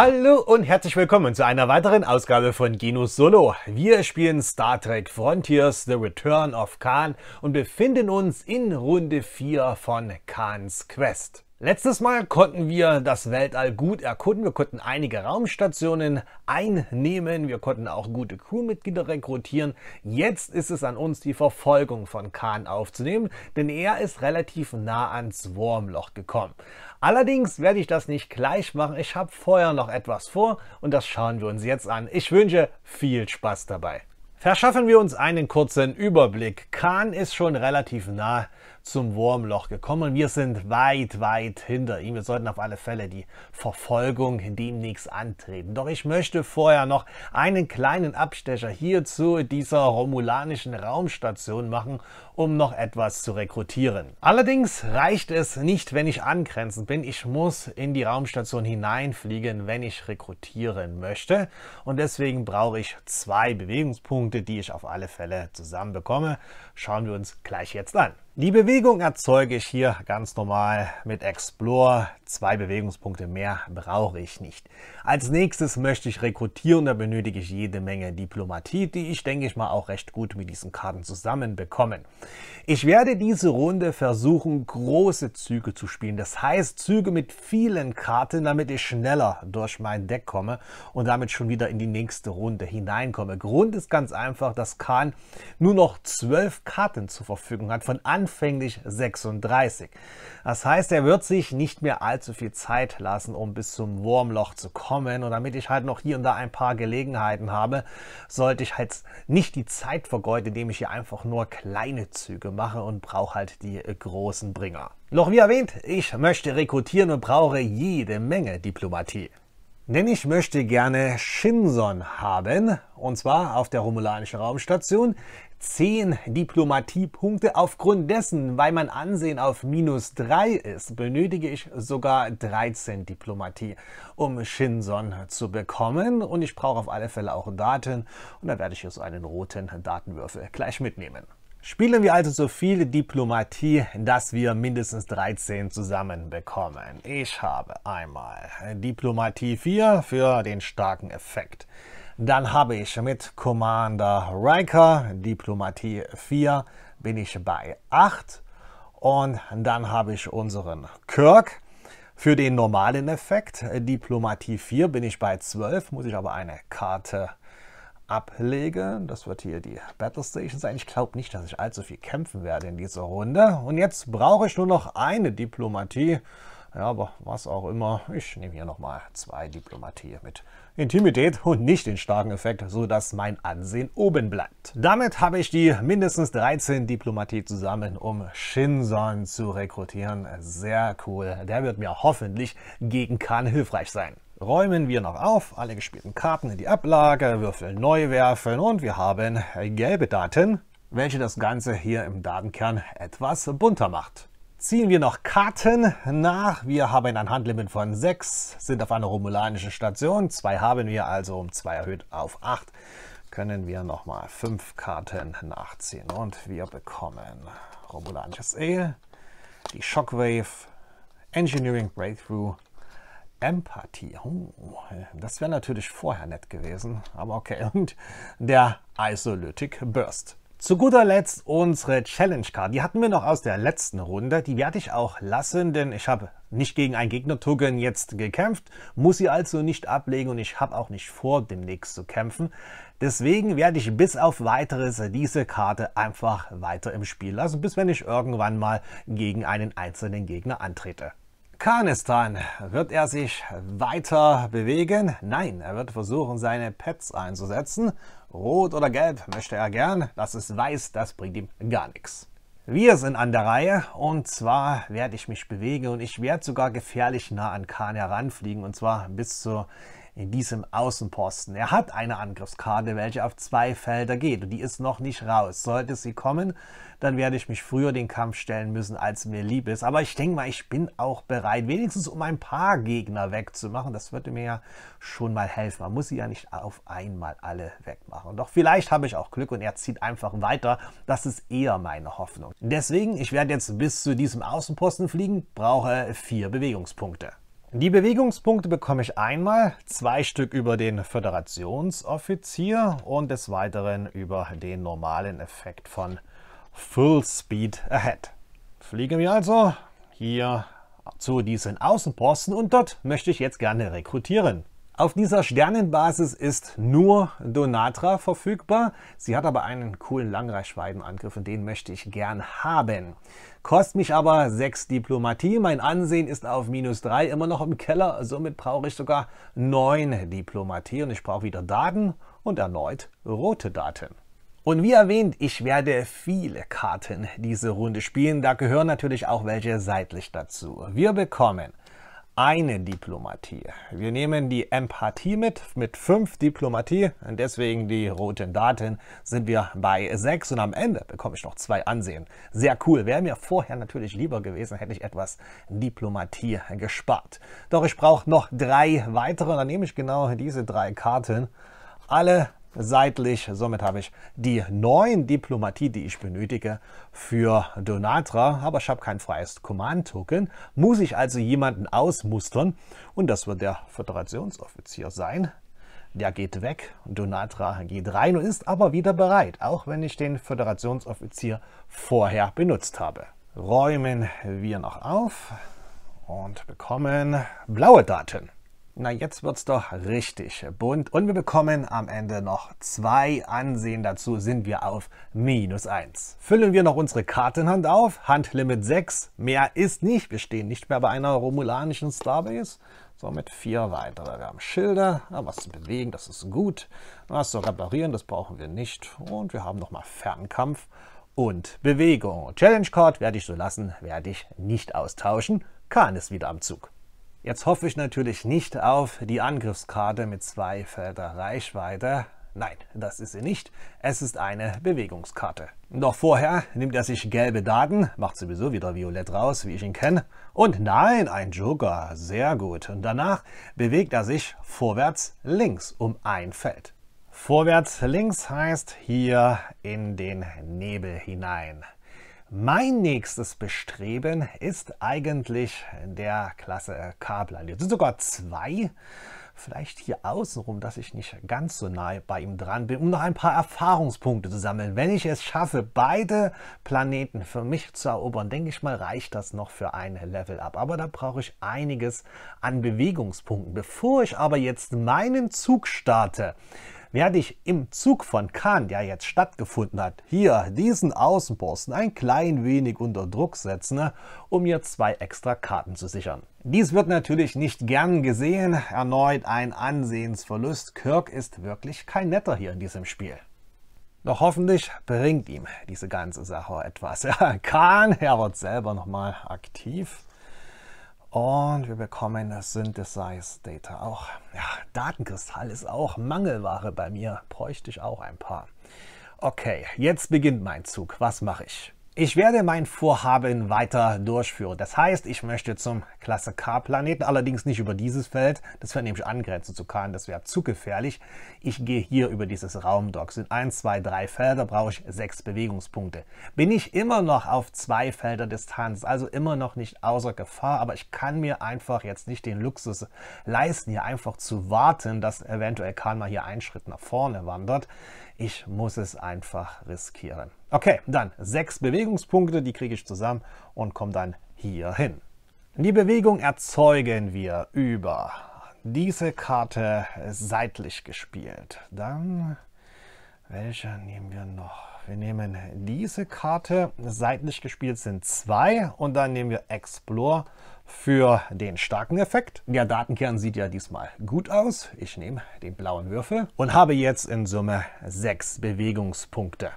Hallo und herzlich willkommen zu einer weiteren Ausgabe von Genus Solo. Wir spielen Star Trek Frontiers The Return of Khan und befinden uns in Runde 4 von Khans Quest. Letztes Mal konnten wir das Weltall gut erkunden, wir konnten einige Raumstationen einnehmen, wir konnten auch gute Crewmitglieder rekrutieren. Jetzt ist es an uns, die Verfolgung von Khan aufzunehmen, denn er ist relativ nah ans Wurmloch gekommen. Allerdings werde ich das nicht gleich machen. Ich habe vorher noch etwas vor und das schauen wir uns jetzt an. Ich wünsche viel Spaß dabei. Verschaffen wir uns einen kurzen Überblick. Kahn ist schon relativ nah zum Wurmloch gekommen. Wir sind weit, weit hinter ihm. Wir sollten auf alle Fälle die Verfolgung demnächst antreten. Doch ich möchte vorher noch einen kleinen Abstecher hier zu dieser romulanischen Raumstation machen, um noch etwas zu rekrutieren. Allerdings reicht es nicht, wenn ich angrenzend bin. Ich muss in die Raumstation hineinfliegen, wenn ich rekrutieren möchte. Und deswegen brauche ich zwei Bewegungspunkte, die ich auf alle Fälle zusammen bekomme. Schauen wir uns gleich jetzt an. Die Bewegung erzeuge ich hier ganz normal mit Explore. Zwei Bewegungspunkte mehr brauche ich nicht. Als nächstes möchte ich rekrutieren. Da benötige ich jede Menge Diplomatie, die ich denke ich mal auch recht gut mit diesen Karten zusammenbekommen. Ich werde diese Runde versuchen, große Züge zu spielen. Das heißt Züge mit vielen Karten, damit ich schneller durch mein Deck komme und damit schon wieder in die nächste Runde hineinkomme. Grund ist ganz einfach, dass Khan nur noch zwölf Karten zur Verfügung hat. Von Anfang anfänglich 36. Das heißt, er wird sich nicht mehr allzu viel Zeit lassen, um bis zum Wurmloch zu kommen. Und damit ich halt noch hier und da ein paar Gelegenheiten habe, sollte ich halt nicht die Zeit vergeuden, indem ich hier einfach nur kleine Züge mache und brauche halt die großen Bringer. Noch wie erwähnt, ich möchte rekrutieren und brauche jede Menge Diplomatie. Denn ich möchte gerne Shinson haben, und zwar auf der Romulanischen Raumstation, 10 Diplomatiepunkte. Aufgrund dessen, weil mein Ansehen auf minus 3 ist, benötige ich sogar 13 Diplomatie, um Shinson zu bekommen. Und ich brauche auf alle Fälle auch Daten. Und da werde ich jetzt einen roten Datenwürfel gleich mitnehmen. Spielen wir also so viel Diplomatie, dass wir mindestens 13 zusammenbekommen. Ich habe einmal Diplomatie 4 für den starken Effekt. Dann habe ich mit Commander Riker Diplomatie 4 bin ich bei 8. Und dann habe ich unseren Kirk. Für den normalen Effekt äh, Diplomatie 4 bin ich bei 12, muss ich aber eine Karte ablegen. Das wird hier die Battle Station sein. Ich glaube nicht, dass ich allzu viel kämpfen werde in dieser Runde. Und jetzt brauche ich nur noch eine Diplomatie. Ja, aber was auch immer. Ich nehme hier nochmal zwei Diplomatie mit Intimität und nicht den starken Effekt, sodass mein Ansehen oben bleibt. Damit habe ich die mindestens 13 Diplomatie zusammen, um Shinson zu rekrutieren. Sehr cool. Der wird mir hoffentlich gegen Khan hilfreich sein. Räumen wir noch auf, alle gespielten Karten in die Ablage, Würfel neu werfen und wir haben gelbe Daten, welche das Ganze hier im Datenkern etwas bunter macht. Ziehen wir noch Karten nach. Wir haben ein Handlimit von 6, sind auf einer romulanischen Station. Zwei haben wir also um 2 erhöht auf 8. Können wir nochmal 5 Karten nachziehen. Und wir bekommen romulanisches E, die Shockwave, Engineering Breakthrough, Empathie. Oh, das wäre natürlich vorher nett gewesen. Aber okay. Und der Isolytic Burst. Zu guter Letzt unsere Challenge Card. Die hatten wir noch aus der letzten Runde. Die werde ich auch lassen, denn ich habe nicht gegen ein Gegner-Token jetzt gekämpft, muss sie also nicht ablegen und ich habe auch nicht vor, demnächst zu kämpfen. Deswegen werde ich bis auf weiteres diese Karte einfach weiter im Spiel lassen, bis wenn ich irgendwann mal gegen einen einzelnen Gegner antrete. Kanistan, wird er sich weiter bewegen? Nein, er wird versuchen, seine Pets einzusetzen Rot oder Gelb möchte er gern, das ist weiß, das bringt ihm gar nichts. Wir sind an der Reihe und zwar werde ich mich bewegen und ich werde sogar gefährlich nah an Kahn heranfliegen und zwar bis zu diesem Außenposten. Er hat eine Angriffskarte, welche auf zwei Felder geht und die ist noch nicht raus. Sollte sie kommen, dann werde ich mich früher den Kampf stellen müssen, als mir lieb ist. Aber ich denke mal, ich bin auch bereit, wenigstens um ein paar Gegner wegzumachen. Das würde mir ja schon mal helfen. Man muss sie ja nicht auf einmal alle wegmachen. Doch vielleicht habe ich auch Glück und er zieht einfach weiter. Das ist eher meine Hoffnung. Deswegen, ich werde jetzt bis zu diesem Außenposten fliegen, brauche vier Bewegungspunkte. Die Bewegungspunkte bekomme ich einmal, zwei Stück über den Föderationsoffizier und des Weiteren über den normalen Effekt von Full Speed Ahead. Fliegen wir also hier zu diesen Außenposten und dort möchte ich jetzt gerne rekrutieren. Auf dieser Sternenbasis ist nur Donatra verfügbar. Sie hat aber einen coolen Langreichweitenangriff und den möchte ich gern haben. Kostet mich aber 6 Diplomatie. Mein Ansehen ist auf minus 3 immer noch im Keller. Somit brauche ich sogar 9 Diplomatie und ich brauche wieder Daten und erneut rote Daten. Und wie erwähnt, ich werde viele Karten diese Runde spielen. Da gehören natürlich auch welche seitlich dazu. Wir bekommen eine Diplomatie. Wir nehmen die Empathie mit, mit fünf Diplomatie. Und deswegen die roten Daten sind wir bei sechs. Und am Ende bekomme ich noch zwei Ansehen. Sehr cool. Wäre mir vorher natürlich lieber gewesen, hätte ich etwas Diplomatie gespart. Doch ich brauche noch drei weitere. Dann nehme ich genau diese drei Karten. Alle seitlich. Somit habe ich die neuen Diplomatie, die ich benötige für Donatra, aber ich habe kein freies Command-Token. Muss ich also jemanden ausmustern und das wird der Föderationsoffizier sein. Der geht weg, Donatra geht rein und ist aber wieder bereit, auch wenn ich den Föderationsoffizier vorher benutzt habe. Räumen wir noch auf und bekommen blaue Daten. Na, jetzt wird's doch richtig bunt. Und wir bekommen am Ende noch zwei Ansehen. Dazu sind wir auf minus 1. Füllen wir noch unsere Kartenhand auf. Handlimit 6. Mehr ist nicht. Wir stehen nicht mehr bei einer romulanischen Starbase. Somit vier weitere. Wir haben Schilder, ah, was zu bewegen, das ist gut. Was zu reparieren, das brauchen wir nicht. Und wir haben nochmal Fernkampf und Bewegung. Challenge Card werde ich so lassen, werde ich nicht austauschen. Kahn ist wieder am Zug. Jetzt hoffe ich natürlich nicht auf die Angriffskarte mit zwei Felder Reichweite. Nein, das ist sie nicht. Es ist eine Bewegungskarte. Doch vorher nimmt er sich gelbe Daten, macht sowieso wieder violett raus, wie ich ihn kenne. Und nein, ein Joker, sehr gut. Und danach bewegt er sich vorwärts links um ein Feld. Vorwärts links heißt hier in den Nebel hinein. Mein nächstes Bestreben ist eigentlich in der Klasse K-Planet. Es sind sogar zwei, vielleicht hier außenrum, dass ich nicht ganz so nahe bei ihm dran bin, um noch ein paar Erfahrungspunkte zu sammeln. Wenn ich es schaffe, beide Planeten für mich zu erobern, denke ich mal, reicht das noch für ein Level-Up. Aber da brauche ich einiges an Bewegungspunkten. Bevor ich aber jetzt meinen Zug starte, werde ich im Zug von Kahn, der jetzt stattgefunden hat, hier diesen Außenposten ein klein wenig unter Druck setzen, ne, um mir zwei extra Karten zu sichern. Dies wird natürlich nicht gern gesehen, erneut ein Ansehensverlust. Kirk ist wirklich kein netter hier in diesem Spiel. Doch hoffentlich bringt ihm diese ganze Sache etwas. Ja, Kahn, er wird selber nochmal aktiv. Und wir bekommen Synthesized Data auch. Ja, Datenkristall ist auch Mangelware bei mir. Bräuchte ich auch ein paar. Okay, jetzt beginnt mein Zug. Was mache ich? Ich werde mein Vorhaben weiter durchführen. Das heißt, ich möchte zum Klasse K-Planeten, allerdings nicht über dieses Feld. Das wäre nämlich angrenzend zu Kahn, das wäre zu gefährlich. Ich gehe hier über dieses Raumdock. Sind 1, 2, 3 Felder, brauche ich 6 Bewegungspunkte. Bin ich immer noch auf 2 Felder Distanz, also immer noch nicht außer Gefahr, aber ich kann mir einfach jetzt nicht den Luxus leisten, hier einfach zu warten, dass eventuell Kahn mal hier einen Schritt nach vorne wandert. Ich muss es einfach riskieren. Okay, dann sechs Bewegungspunkte, die kriege ich zusammen und komme dann hier hin. Die Bewegung erzeugen wir über diese Karte seitlich gespielt. Dann, welche nehmen wir noch? Wir nehmen diese Karte, seitlich gespielt sind zwei und dann nehmen wir Explore für den starken Effekt. Der Datenkern sieht ja diesmal gut aus. Ich nehme den blauen Würfel und habe jetzt in Summe sechs Bewegungspunkte.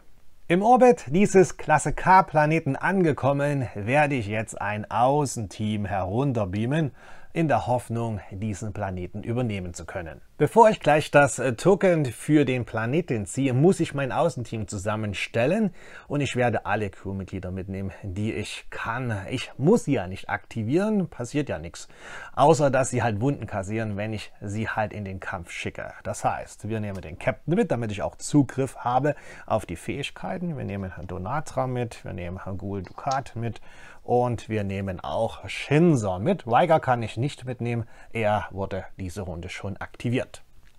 Im Orbit dieses Klasse K-Planeten angekommen, werde ich jetzt ein Außenteam herunterbeamen, in der Hoffnung, diesen Planeten übernehmen zu können. Bevor ich gleich das äh, Token für den Planeten ziehe, muss ich mein Außenteam zusammenstellen und ich werde alle Crewmitglieder mitnehmen, die ich kann. Ich muss sie ja nicht aktivieren, passiert ja nichts. Außer, dass sie halt Wunden kassieren, wenn ich sie halt in den Kampf schicke. Das heißt, wir nehmen den Captain mit, damit ich auch Zugriff habe auf die Fähigkeiten. Wir nehmen Donatra mit, wir nehmen Herrn Gul Dukat mit und wir nehmen auch Shinser mit. Weiger kann ich nicht mitnehmen, er wurde diese Runde schon aktiviert.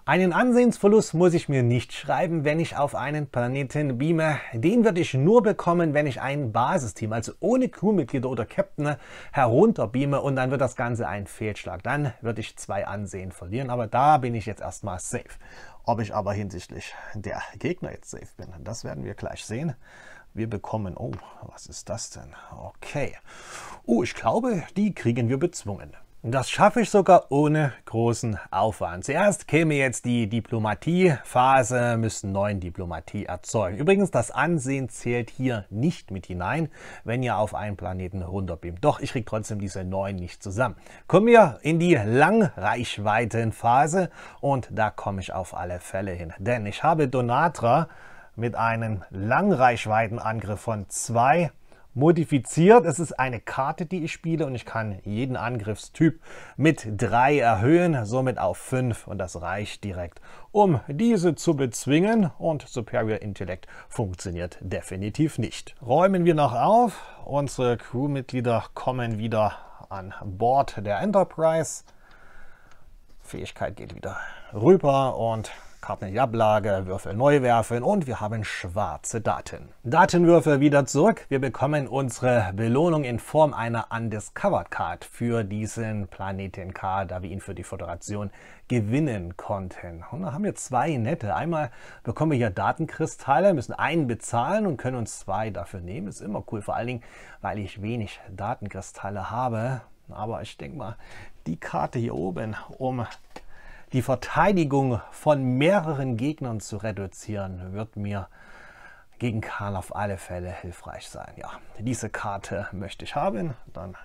Einen Ansehensverlust muss ich mir nicht schreiben, wenn ich auf einen Planeten beame. Den würde ich nur bekommen, wenn ich ein Basisteam, also ohne Crewmitglieder oder Captain, herunterbeame und dann wird das Ganze ein Fehlschlag. Dann würde ich zwei Ansehen verlieren, aber da bin ich jetzt erstmal safe. Ob ich aber hinsichtlich der Gegner jetzt safe bin, das werden wir gleich sehen. Wir bekommen, oh, was ist das denn? Okay. Oh, ich glaube, die kriegen wir bezwungen. Das schaffe ich sogar ohne großen Aufwand. Zuerst käme jetzt die Diplomatiephase, müssen neuen Diplomatie erzeugen. Übrigens, das Ansehen zählt hier nicht mit hinein, wenn ihr auf einen Planeten runterbeamt. Doch, ich kriege trotzdem diese neuen nicht zusammen. Kommen wir in die Langreichweitenphase und da komme ich auf alle Fälle hin. Denn ich habe Donatra mit einem Langreichweitenangriff von zwei modifiziert. Es ist eine Karte, die ich spiele und ich kann jeden Angriffstyp mit 3 erhöhen, somit auf 5 und das reicht direkt, um diese zu bezwingen und Superior Intellect funktioniert definitiv nicht. Räumen wir noch auf, unsere Crewmitglieder kommen wieder an Bord der Enterprise. Fähigkeit geht wieder rüber und Karten in die Ablage, Würfel neu werfen und wir haben schwarze Daten. Datenwürfel wieder zurück. Wir bekommen unsere Belohnung in Form einer Undiscovered Card für diesen Planeten K, da wir ihn für die Föderation gewinnen konnten. Und da haben wir zwei nette. Einmal bekommen wir hier Datenkristalle, müssen einen bezahlen und können uns zwei dafür nehmen. Ist immer cool, vor allen Dingen, weil ich wenig Datenkristalle habe. Aber ich denke mal, die Karte hier oben, um die Verteidigung von mehreren Gegnern zu reduzieren, wird mir gegen Karl auf alle Fälle hilfreich sein. Ja, diese Karte möchte ich haben. Dann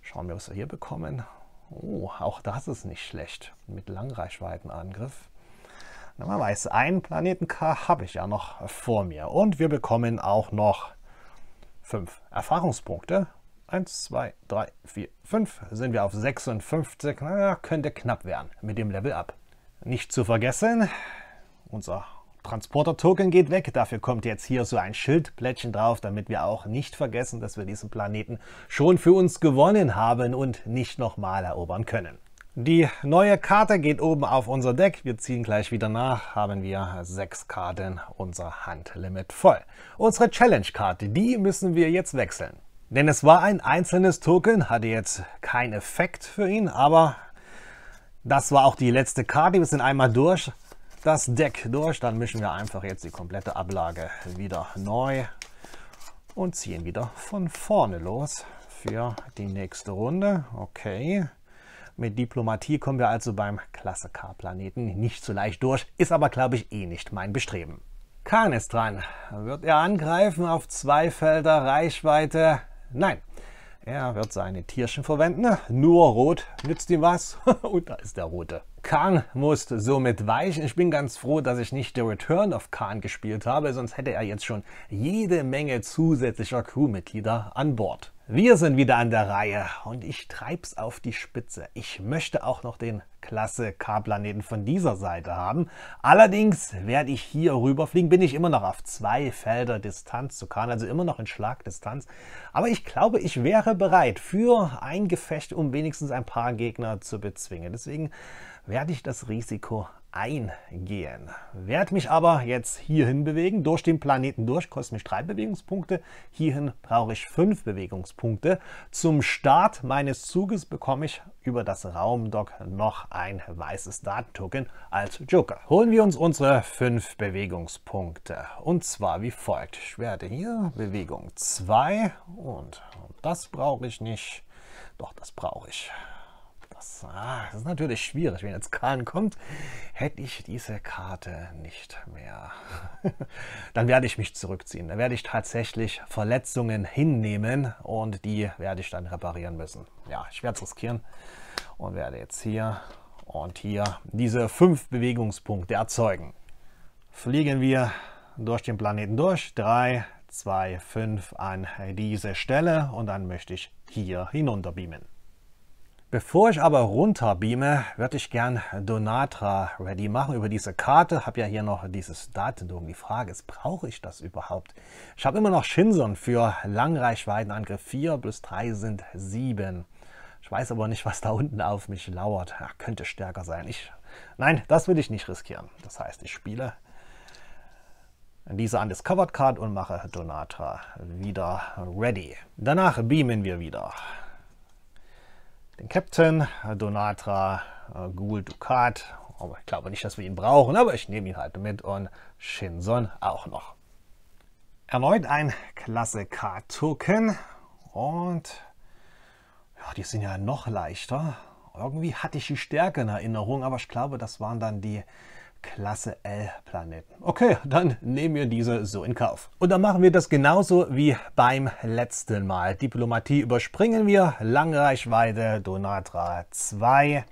schauen wir, was wir hier bekommen. Oh, auch das ist nicht schlecht mit Langreichweitenangriff. Na, man weiß, ein Planeten K habe ich ja noch vor mir. Und wir bekommen auch noch fünf Erfahrungspunkte 1, 2, 3, 4, 5 sind wir auf 56. Na, könnte knapp werden mit dem Level Up. Nicht zu vergessen, unser Transporter-Token geht weg. Dafür kommt jetzt hier so ein Schildplättchen drauf, damit wir auch nicht vergessen, dass wir diesen Planeten schon für uns gewonnen haben und nicht nochmal erobern können. Die neue Karte geht oben auf unser Deck. Wir ziehen gleich wieder nach, haben wir sechs Karten, unser Handlimit voll. Unsere Challenge-Karte, die müssen wir jetzt wechseln. Denn es war ein einzelnes Token, hatte jetzt keinen Effekt für ihn, aber das war auch die letzte Karte. Wir sind einmal durch das Deck durch. Dann mischen wir einfach jetzt die komplette Ablage wieder neu und ziehen wieder von vorne los für die nächste Runde. Okay. Mit Diplomatie kommen wir also beim Klasse K-Planeten nicht so leicht durch, ist aber, glaube ich, eh nicht mein Bestreben. Kahn ist dran. Wird er angreifen auf zwei Felder Reichweite? Nein, er wird seine Tierchen verwenden. Ne? Nur rot nützt ihm was. Und da ist der rote. Khan musst somit weichen. Ich bin ganz froh, dass ich nicht The Return of Khan gespielt habe, sonst hätte er jetzt schon jede Menge zusätzlicher Crewmitglieder an Bord. Wir sind wieder an der Reihe und ich treib's auf die Spitze. Ich möchte auch noch den Klasse K-Planeten von dieser Seite haben. Allerdings werde ich hier rüberfliegen, bin ich immer noch auf zwei Felder Distanz zu Khan, also immer noch in Schlagdistanz. Aber ich glaube, ich wäre bereit für ein Gefecht, um wenigstens ein paar Gegner zu bezwingen. Deswegen werde ich das Risiko eingehen. Werde mich aber jetzt hierhin bewegen, durch den Planeten durch, kostet mich drei Bewegungspunkte. Hierhin brauche ich fünf Bewegungspunkte. Zum Start meines Zuges bekomme ich über das Raumdock noch ein weißes Datentoken als Joker. Holen wir uns unsere fünf Bewegungspunkte. Und zwar wie folgt. Ich werde hier Bewegung 2 und das brauche ich nicht. Doch, das brauche ich das? Ah, das ist natürlich schwierig. Wenn jetzt Kahn kommt, hätte ich diese Karte nicht mehr. Dann werde ich mich zurückziehen. Dann werde ich tatsächlich Verletzungen hinnehmen und die werde ich dann reparieren müssen. Ja, ich werde es riskieren und werde jetzt hier und hier diese fünf Bewegungspunkte erzeugen. Fliegen wir durch den Planeten durch. 3, 2, 5 an diese Stelle und dann möchte ich hier hinunter beamen. Bevor ich aber runter runterbeame, würde ich gern Donatra ready machen über diese Karte. Habe ja hier noch dieses Datendom. Die Frage ist, brauche ich das überhaupt? Ich habe immer noch Shinson für Langreichweitenangriff 4 plus 3 sind 7. Ich weiß aber nicht, was da unten auf mich lauert. Ja, könnte stärker sein. Ich, nein, das will ich nicht riskieren. Das heißt, ich spiele diese Undiscovered Card und mache Donatra wieder ready. Danach beamen wir wieder den Captain, Donatra, äh, Ghoul, Ducat. Aber ich glaube nicht, dass wir ihn brauchen, aber ich nehme ihn halt mit und Shinson auch noch. Erneut ein Klasse K-Token und ja, die sind ja noch leichter. Irgendwie hatte ich die Stärke in Erinnerung, aber ich glaube, das waren dann die Klasse L Planeten. Okay, dann nehmen wir diese so in Kauf. Und dann machen wir das genauso wie beim letzten Mal. Diplomatie überspringen wir, Langreichweite, Donatra 2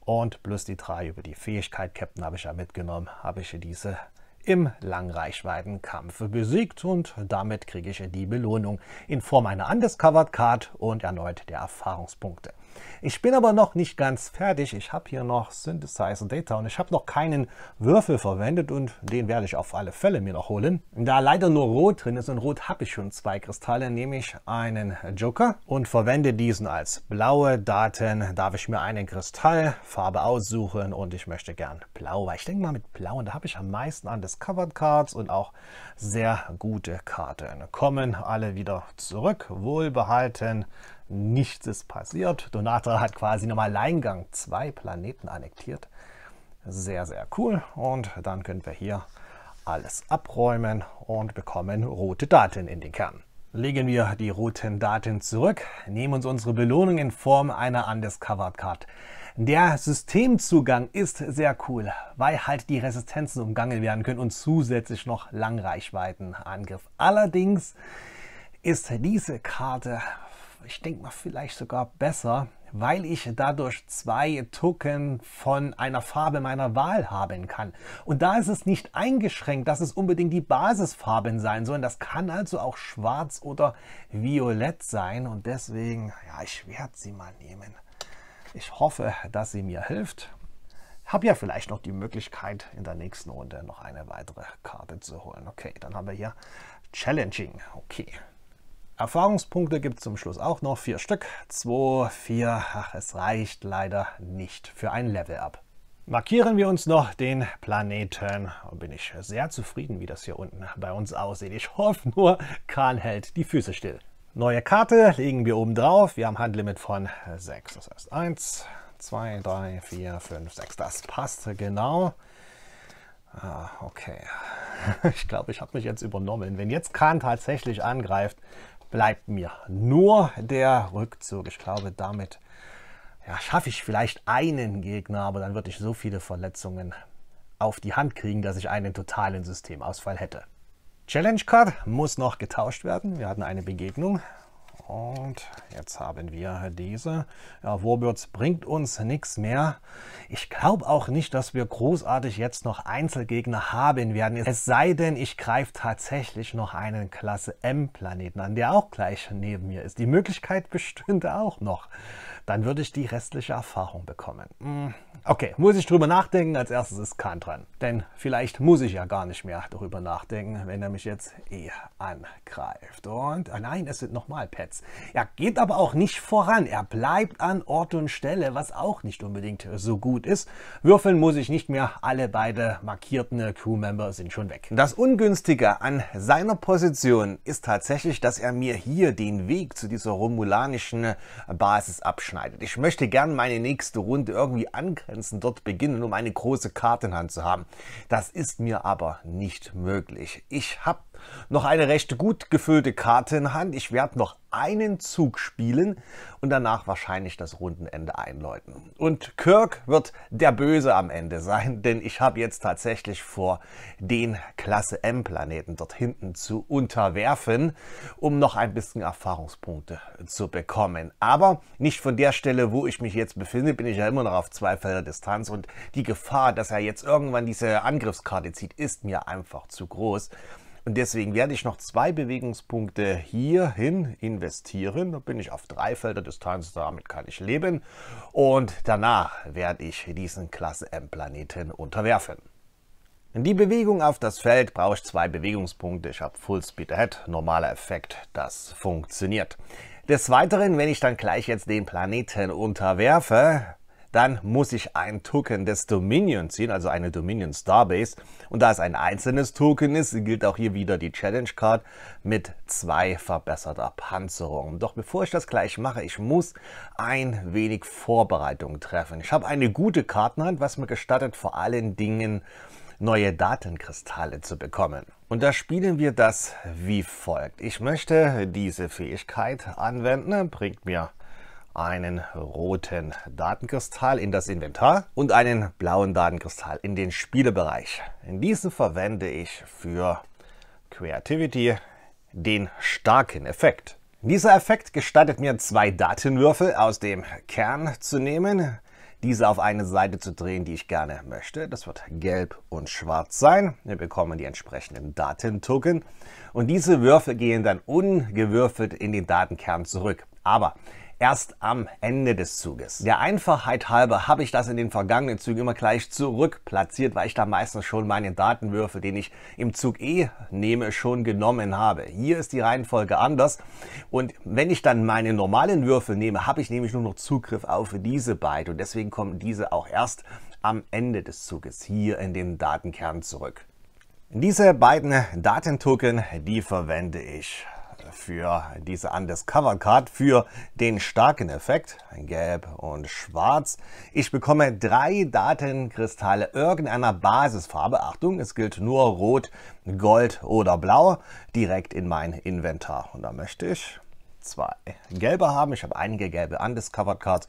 und plus die 3 über die Fähigkeit Captain habe ich ja mitgenommen, habe ich diese im Langreichweitenkampf besiegt und damit kriege ich die Belohnung in Form einer Undiscovered Card und erneut der Erfahrungspunkte. Ich bin aber noch nicht ganz fertig. Ich habe hier noch Synthesizer Data und ich habe noch keinen Würfel verwendet und den werde ich auf alle Fälle mir noch holen. Da leider nur Rot drin ist und Rot habe ich schon zwei Kristalle, nehme ich einen Joker und verwende diesen als blaue Daten. Darf ich mir einen Kristallfarbe aussuchen und ich möchte gern blau, weil ich denke mal mit blauen, da habe ich am meisten an Discovered Cards und auch sehr gute Karten kommen. Alle wieder zurück, wohlbehalten Nichts ist passiert. Donata hat quasi im Alleingang zwei Planeten annektiert. Sehr, sehr cool. Und dann können wir hier alles abräumen und bekommen rote Daten in den Kern. Legen wir die roten Daten zurück, nehmen uns unsere Belohnung in Form einer Undiscovered Card. Der Systemzugang ist sehr cool, weil halt die Resistenzen umgangen werden können und zusätzlich noch Langreichweitenangriff. Allerdings ist diese Karte ich denke mal vielleicht sogar besser, weil ich dadurch zwei Token von einer Farbe meiner Wahl haben kann. Und da ist es nicht eingeschränkt, dass es unbedingt die Basisfarben sein sollen. Das kann also auch schwarz oder violett sein. Und deswegen, ja, ich werde sie mal nehmen. Ich hoffe, dass sie mir hilft. Habe ja vielleicht noch die Möglichkeit, in der nächsten Runde noch eine weitere Karte zu holen. Okay, dann haben wir hier Challenging. Okay. Erfahrungspunkte gibt es zum Schluss auch noch, vier Stück. Zwei, vier. ach, es reicht leider nicht für ein Level-Up. Markieren wir uns noch den Planeten. Bin ich sehr zufrieden, wie das hier unten bei uns aussieht. Ich hoffe nur, Kahn hält die Füße still. Neue Karte legen wir oben drauf. Wir haben Handlimit von 6. Das heißt 1, 2, 3, 4, 5, 6. Das passt genau. Ah, okay. Ich glaube, ich habe mich jetzt übernommen. Wenn jetzt Kahn tatsächlich angreift, bleibt mir nur der Rückzug. Ich glaube, damit ja, schaffe ich vielleicht einen Gegner, aber dann würde ich so viele Verletzungen auf die Hand kriegen, dass ich einen totalen Systemausfall hätte. Challenge Card muss noch getauscht werden. Wir hatten eine Begegnung und jetzt haben wir diese. Ja, Warbirds bringt uns nichts mehr. Ich glaube auch nicht, dass wir großartig jetzt noch Einzelgegner haben werden. Es sei denn, ich greife tatsächlich noch einen Klasse M-Planeten an, der auch gleich neben mir ist. Die Möglichkeit bestünde auch noch. Dann würde ich die restliche Erfahrung bekommen. Hm, okay, muss ich drüber nachdenken. Als erstes ist Kant dran. Denn vielleicht muss ich ja gar nicht mehr darüber nachdenken, wenn er mich jetzt eh angreift. Und, oh nein, es sind nochmal Pets. Er geht aber auch nicht voran. Er bleibt an Ort und Stelle, was auch nicht unbedingt so gut ist. Würfeln muss ich nicht mehr. Alle beide markierten Crewmember sind schon weg. Das Ungünstige an seiner Position ist tatsächlich, dass er mir hier den Weg zu dieser romulanischen Basis abschneidet. Ich möchte gern meine nächste Runde irgendwie angrenzen, dort beginnen, um eine große Karte in Hand zu haben. Das ist mir aber nicht möglich. Ich habe noch eine recht gut gefüllte Karte in Hand. Ich werde noch einen Zug spielen und danach wahrscheinlich das Rundenende einläuten. Und Kirk wird der Böse am Ende sein, denn ich habe jetzt tatsächlich vor, den Klasse M-Planeten dort hinten zu unterwerfen, um noch ein bisschen Erfahrungspunkte zu bekommen. Aber nicht von der Stelle, wo ich mich jetzt befinde, bin ich ja immer noch auf zwei Felder Distanz und die Gefahr, dass er jetzt irgendwann diese Angriffskarte zieht, ist mir einfach zu groß. Und deswegen werde ich noch zwei Bewegungspunkte hierhin investieren. Da bin ich auf drei Felder Distanz, damit kann ich leben. Und danach werde ich diesen Klasse M-Planeten unterwerfen. Die Bewegung auf das Feld brauche ich zwei Bewegungspunkte. Ich habe Full Speed Ahead, normaler Effekt, das funktioniert. Des Weiteren, wenn ich dann gleich jetzt den Planeten unterwerfe, dann muss ich ein Token des Dominion ziehen, also eine Dominion Starbase. Und da es ein einzelnes Token ist, gilt auch hier wieder die Challenge Card mit zwei verbesserter Panzerung. Doch bevor ich das gleich mache, ich muss ein wenig Vorbereitung treffen. Ich habe eine gute Kartenhand, was mir gestattet, vor allen Dingen neue Datenkristalle zu bekommen. Und da spielen wir das wie folgt. Ich möchte diese Fähigkeit anwenden, bringt mir einen roten Datenkristall in das Inventar und einen blauen Datenkristall in den Spielebereich. In diesen verwende ich für Creativity den starken Effekt. Dieser Effekt gestattet mir, zwei Datenwürfel aus dem Kern zu nehmen, diese auf eine Seite zu drehen, die ich gerne möchte. Das wird gelb und schwarz sein. Wir bekommen die entsprechenden Datentoken. Und diese Würfel gehen dann ungewürfelt in den Datenkern zurück. Aber erst am Ende des Zuges. Der Einfachheit halber habe ich das in den vergangenen Zügen immer gleich zurück platziert, weil ich da meistens schon meine Datenwürfel, den ich im Zug E nehme, schon genommen habe. Hier ist die Reihenfolge anders und wenn ich dann meine normalen Würfel nehme, habe ich nämlich nur noch Zugriff auf diese beiden und deswegen kommen diese auch erst am Ende des Zuges hier in den Datenkern zurück. Diese beiden Datentoken, die verwende ich für diese Undercover Card für den starken Effekt, gelb und schwarz. Ich bekomme drei Datenkristalle irgendeiner Basisfarbe, Achtung, es gilt nur rot, gold oder blau, direkt in mein Inventar. Und da möchte ich zwei gelbe haben. Ich habe einige gelbe Undiscovered Cards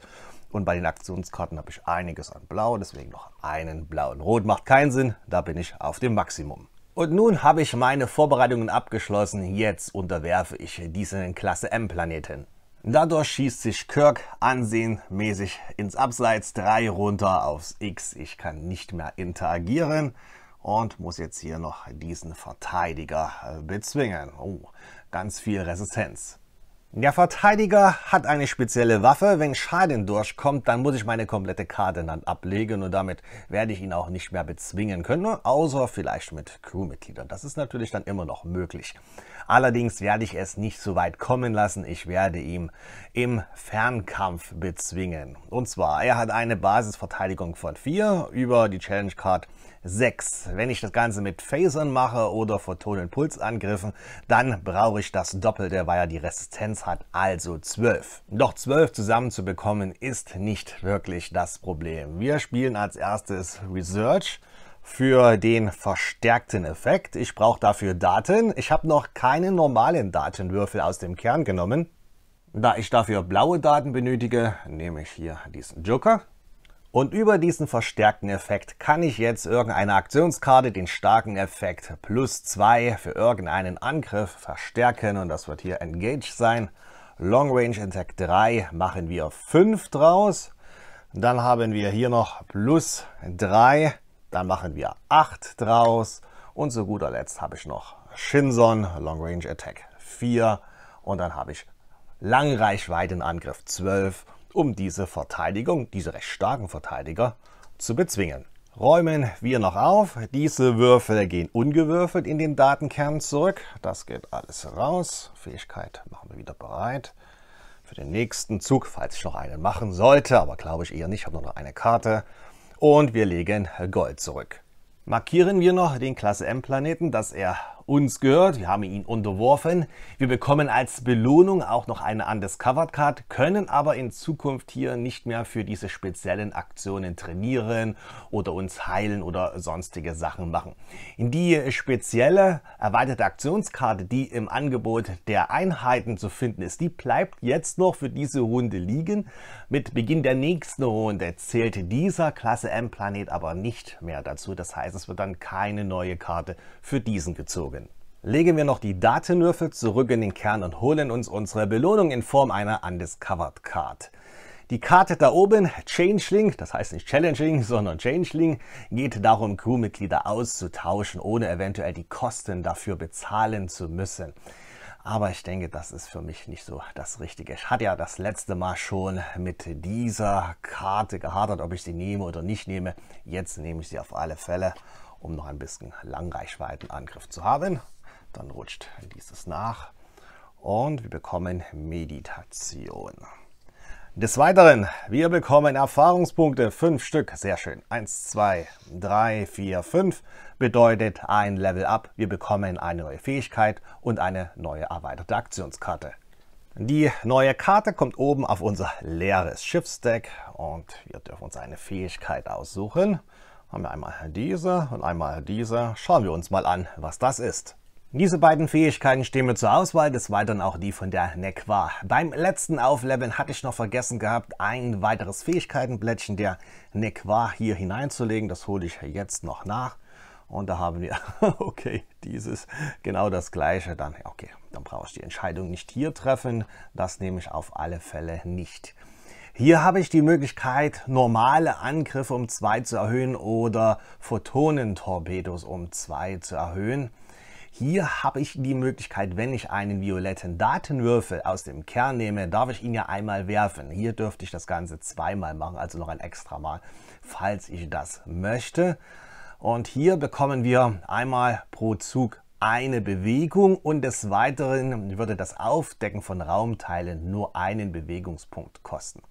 und bei den Aktionskarten habe ich einiges an blau, deswegen noch einen blauen. Rot macht keinen Sinn, da bin ich auf dem Maximum. Und nun habe ich meine Vorbereitungen abgeschlossen, jetzt unterwerfe ich diesen Klasse M Planeten. Dadurch schießt sich Kirk ansehnmäßig ins Abseits, 3 runter aufs X. Ich kann nicht mehr interagieren und muss jetzt hier noch diesen Verteidiger äh, bezwingen. Oh, ganz viel Resistenz. Der Verteidiger hat eine spezielle Waffe. Wenn Schaden durchkommt, dann muss ich meine komplette Karte in ablegen und damit werde ich ihn auch nicht mehr bezwingen können, außer vielleicht mit Crewmitgliedern. Das ist natürlich dann immer noch möglich. Allerdings werde ich es nicht so weit kommen lassen. Ich werde ihn im Fernkampf bezwingen. Und zwar, er hat eine Basisverteidigung von 4 über die Challenge Card 6. Wenn ich das Ganze mit Phasern mache oder Photonen-Pulsangriffen, dann brauche ich das Doppelte, weil er die Resistenz hat, also 12. Doch 12 zusammen zu bekommen, ist nicht wirklich das Problem. Wir spielen als erstes Research für den verstärkten Effekt. Ich brauche dafür Daten. Ich habe noch keinen normalen Datenwürfel aus dem Kern genommen. Da ich dafür blaue Daten benötige, nehme ich hier diesen Joker. Und über diesen verstärkten Effekt kann ich jetzt irgendeine Aktionskarte, den starken Effekt plus 2 für irgendeinen Angriff verstärken und das wird hier Engage sein. Long Range Attack 3 machen wir 5 draus. Dann haben wir hier noch plus 3 dann machen wir 8 draus. Und zu guter Letzt habe ich noch Shinson, Long Range Attack 4. Und dann habe ich Langreichweitenangriff 12, um diese Verteidigung, diese recht starken Verteidiger, zu bezwingen. Räumen wir noch auf. Diese Würfel gehen ungewürfelt in den Datenkern zurück. Das geht alles raus. Fähigkeit machen wir wieder bereit. Für den nächsten Zug, falls ich noch einen machen sollte, aber glaube ich eher nicht, ich habe nur noch eine Karte. Und wir legen Gold zurück. Markieren wir noch den Klasse M-Planeten, dass er uns gehört. Wir haben ihn unterworfen. Wir bekommen als Belohnung auch noch eine Undiscovered Card, können aber in Zukunft hier nicht mehr für diese speziellen Aktionen trainieren oder uns heilen oder sonstige Sachen machen. Die spezielle erweiterte Aktionskarte, die im Angebot der Einheiten zu finden ist, die bleibt jetzt noch für diese Runde liegen. Mit Beginn der nächsten Runde zählt dieser Klasse M-Planet aber nicht mehr dazu. Das heißt, es wird dann keine neue Karte für diesen gezogen. Legen wir noch die Datenwürfel zurück in den Kern und holen uns unsere Belohnung in Form einer Undiscovered Card. Die Karte da oben, Changeling, das heißt nicht Challenging, sondern Changeling, geht darum, Crewmitglieder auszutauschen, ohne eventuell die Kosten dafür bezahlen zu müssen. Aber ich denke, das ist für mich nicht so das Richtige. Ich hatte ja das letzte Mal schon mit dieser Karte gehadert, ob ich sie nehme oder nicht nehme. Jetzt nehme ich sie auf alle Fälle, um noch ein bisschen Langreichweitenangriff zu haben. Dann rutscht dieses nach und wir bekommen Meditation. Des Weiteren, wir bekommen Erfahrungspunkte, fünf Stück, sehr schön. Eins, zwei, drei, vier, fünf bedeutet ein Level Up. Wir bekommen eine neue Fähigkeit und eine neue erweiterte Aktionskarte. Die neue Karte kommt oben auf unser leeres Schiffsdeck und wir dürfen uns eine Fähigkeit aussuchen. Haben wir einmal diese und einmal diese. Schauen wir uns mal an, was das ist. Diese beiden Fähigkeiten stehen mir zur Auswahl, des Weiteren auch die von der Nequa. Beim letzten Aufleveln hatte ich noch vergessen gehabt, ein weiteres Fähigkeitenblättchen der Nequa hier hineinzulegen. Das hole ich jetzt noch nach. Und da haben wir, okay, dieses genau das gleiche. Dann, okay, dann brauche ich die Entscheidung nicht hier treffen. Das nehme ich auf alle Fälle nicht. Hier habe ich die Möglichkeit, normale Angriffe um 2 zu erhöhen oder Photonentorpedos um 2 zu erhöhen. Hier habe ich die Möglichkeit, wenn ich einen violetten Datenwürfel aus dem Kern nehme, darf ich ihn ja einmal werfen. Hier dürfte ich das Ganze zweimal machen, also noch ein extra Mal, falls ich das möchte. Und hier bekommen wir einmal pro Zug eine Bewegung und des Weiteren würde das Aufdecken von Raumteilen nur einen Bewegungspunkt kosten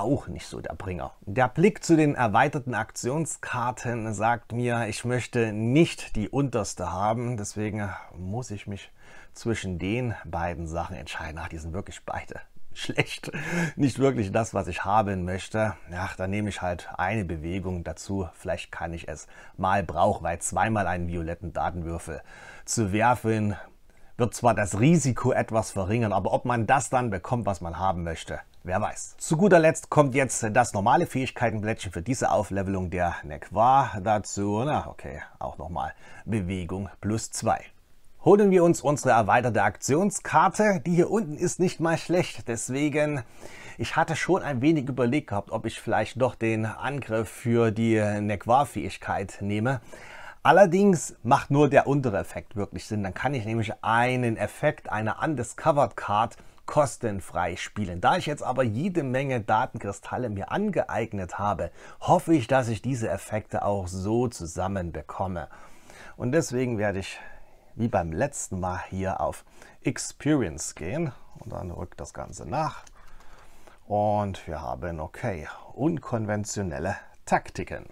auch nicht so der Bringer. Der Blick zu den erweiterten Aktionskarten sagt mir, ich möchte nicht die unterste haben, deswegen muss ich mich zwischen den beiden Sachen entscheiden. Ach, die sind wirklich beide schlecht. Nicht wirklich das, was ich haben möchte. Ach, dann nehme ich halt eine Bewegung dazu. Vielleicht kann ich es mal brauchen, weil zweimal einen violetten Datenwürfel zu werfen wird zwar das Risiko etwas verringern, aber ob man das dann bekommt, was man haben möchte, Wer weiß. Zu guter Letzt kommt jetzt das normale Fähigkeitenblättchen für diese Auflevelung der Nequa dazu. Na, okay, auch nochmal Bewegung plus 2. Holen wir uns unsere erweiterte Aktionskarte. Die hier unten ist nicht mal schlecht, deswegen... Ich hatte schon ein wenig überlegt gehabt, ob ich vielleicht doch den Angriff für die Nequa-Fähigkeit nehme. Allerdings macht nur der untere Effekt wirklich Sinn. Dann kann ich nämlich einen Effekt einer Undiscovered Card kostenfrei spielen. Da ich jetzt aber jede Menge Datenkristalle mir angeeignet habe, hoffe ich, dass ich diese Effekte auch so zusammen bekomme. Und deswegen werde ich wie beim letzten Mal hier auf Experience gehen und dann rückt das Ganze nach. Und wir haben, okay, unkonventionelle Taktiken.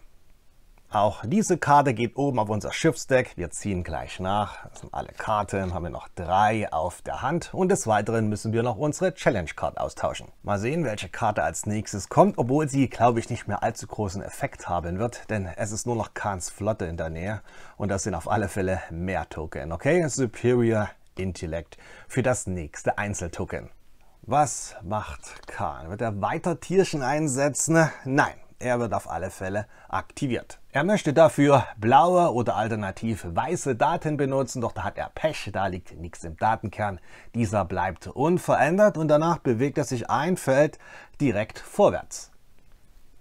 Auch diese Karte geht oben auf unser Schiffsdeck. Wir ziehen gleich nach. Das sind alle Karten, haben wir noch drei auf der Hand. Und des Weiteren müssen wir noch unsere Challenge-Card austauschen. Mal sehen, welche Karte als nächstes kommt, obwohl sie, glaube ich, nicht mehr allzu großen Effekt haben wird, denn es ist nur noch Kahns Flotte in der Nähe und das sind auf alle Fälle mehr Token, okay? Superior Intellect für das nächste Einzeltoken. Was macht Kahn? Wird er weiter Tierchen einsetzen? Nein, er wird auf alle Fälle aktiviert. Er möchte dafür blaue oder alternativ weiße Daten benutzen, doch da hat er Pech, da liegt nichts im Datenkern. Dieser bleibt unverändert und danach bewegt er sich ein Feld direkt vorwärts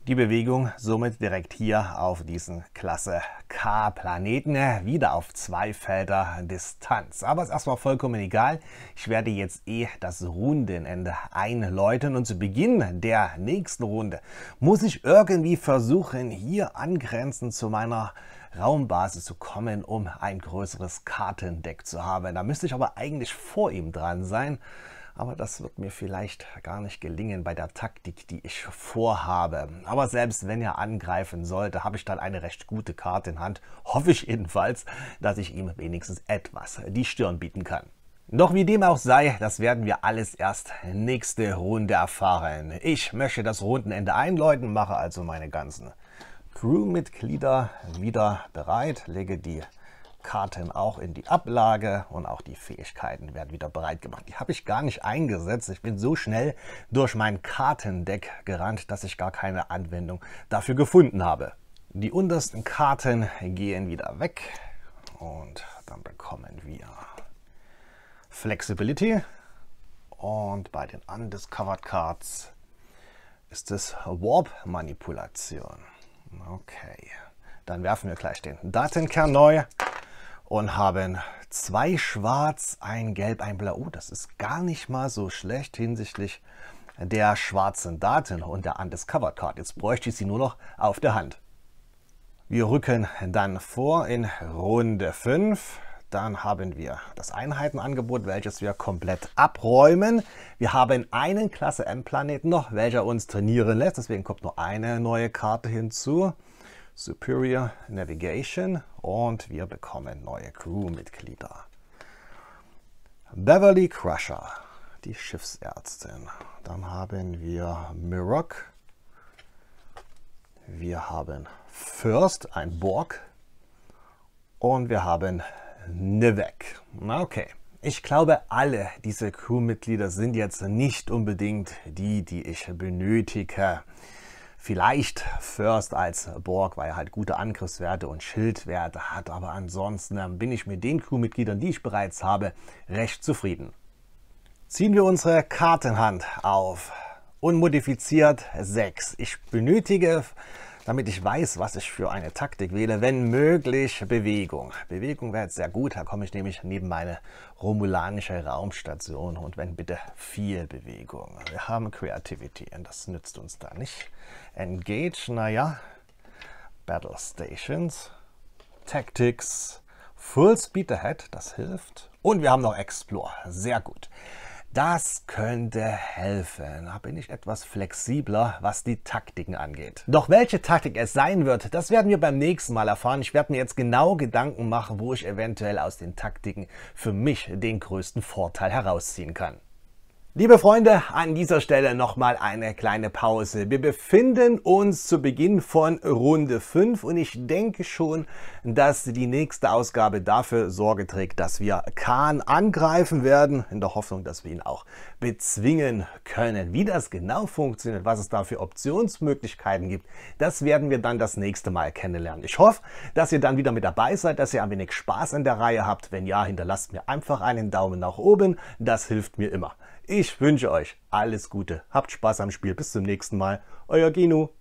die Bewegung somit direkt hier auf diesen Klasse K Planeten wieder auf zwei Felder Distanz. Aber es ist erstmal vollkommen egal. Ich werde jetzt eh das Rundenende einläuten und zu Beginn der nächsten Runde muss ich irgendwie versuchen, hier angrenzend zu meiner Raumbasis zu kommen, um ein größeres Kartendeck zu haben. Da müsste ich aber eigentlich vor ihm dran sein. Aber das wird mir vielleicht gar nicht gelingen bei der Taktik, die ich vorhabe. Aber selbst wenn er angreifen sollte, habe ich dann eine recht gute Karte in Hand. Hoffe ich jedenfalls, dass ich ihm wenigstens etwas die Stirn bieten kann. Doch wie dem auch sei, das werden wir alles erst nächste Runde erfahren. Ich möchte das Rundenende einläuten, mache also meine ganzen Crewmitglieder wieder bereit, lege die Karten auch in die Ablage und auch die Fähigkeiten werden wieder bereit gemacht. Die habe ich gar nicht eingesetzt. Ich bin so schnell durch mein Kartendeck gerannt, dass ich gar keine Anwendung dafür gefunden habe. Die untersten Karten gehen wieder weg und dann bekommen wir Flexibility. Und bei den Undiscovered Cards ist es Warp-Manipulation. Okay, dann werfen wir gleich den Datenkern neu und haben zwei Schwarz, ein Gelb, ein Blau. Oh, das ist gar nicht mal so schlecht hinsichtlich der schwarzen Daten und der Undiscovered Card. Jetzt bräuchte ich sie nur noch auf der Hand. Wir rücken dann vor in Runde 5. Dann haben wir das Einheitenangebot, welches wir komplett abräumen. Wir haben einen Klasse M-Planeten noch, welcher uns trainieren lässt. Deswegen kommt nur eine neue Karte hinzu. Superior Navigation und wir bekommen neue Crewmitglieder. Beverly Crusher, die Schiffsärztin. Dann haben wir Mirok. Wir haben First, ein Borg. Und wir haben Nivek. Okay. Ich glaube, alle diese Crewmitglieder sind jetzt nicht unbedingt die, die ich benötige. Vielleicht First als Borg, weil er halt gute Angriffswerte und Schildwerte hat. Aber ansonsten ähm, bin ich mit den Crewmitgliedern, die ich bereits habe, recht zufrieden. Ziehen wir unsere Kartenhand auf. Unmodifiziert 6. Ich benötige damit ich weiß, was ich für eine Taktik wähle, wenn möglich Bewegung. Bewegung wäre jetzt sehr gut, da komme ich nämlich neben meine romulanische Raumstation und wenn bitte viel Bewegung. Wir haben Creativity und das nützt uns da nicht. Engage, naja, Battle Stations, Tactics, Full Speed Ahead, das hilft. Und wir haben noch Explore, sehr gut. Das könnte helfen. Da bin ich etwas flexibler, was die Taktiken angeht. Doch welche Taktik es sein wird, das werden wir beim nächsten Mal erfahren. Ich werde mir jetzt genau Gedanken machen, wo ich eventuell aus den Taktiken für mich den größten Vorteil herausziehen kann. Liebe Freunde, an dieser Stelle nochmal eine kleine Pause. Wir befinden uns zu Beginn von Runde 5 und ich denke schon, dass die nächste Ausgabe dafür Sorge trägt, dass wir Kahn angreifen werden, in der Hoffnung, dass wir ihn auch bezwingen können. Wie das genau funktioniert, was es da für Optionsmöglichkeiten gibt, das werden wir dann das nächste Mal kennenlernen. Ich hoffe, dass ihr dann wieder mit dabei seid, dass ihr ein wenig Spaß an der Reihe habt. Wenn ja, hinterlasst mir einfach einen Daumen nach oben, das hilft mir immer. Ich wünsche euch alles Gute, habt Spaß am Spiel, bis zum nächsten Mal, euer Gino.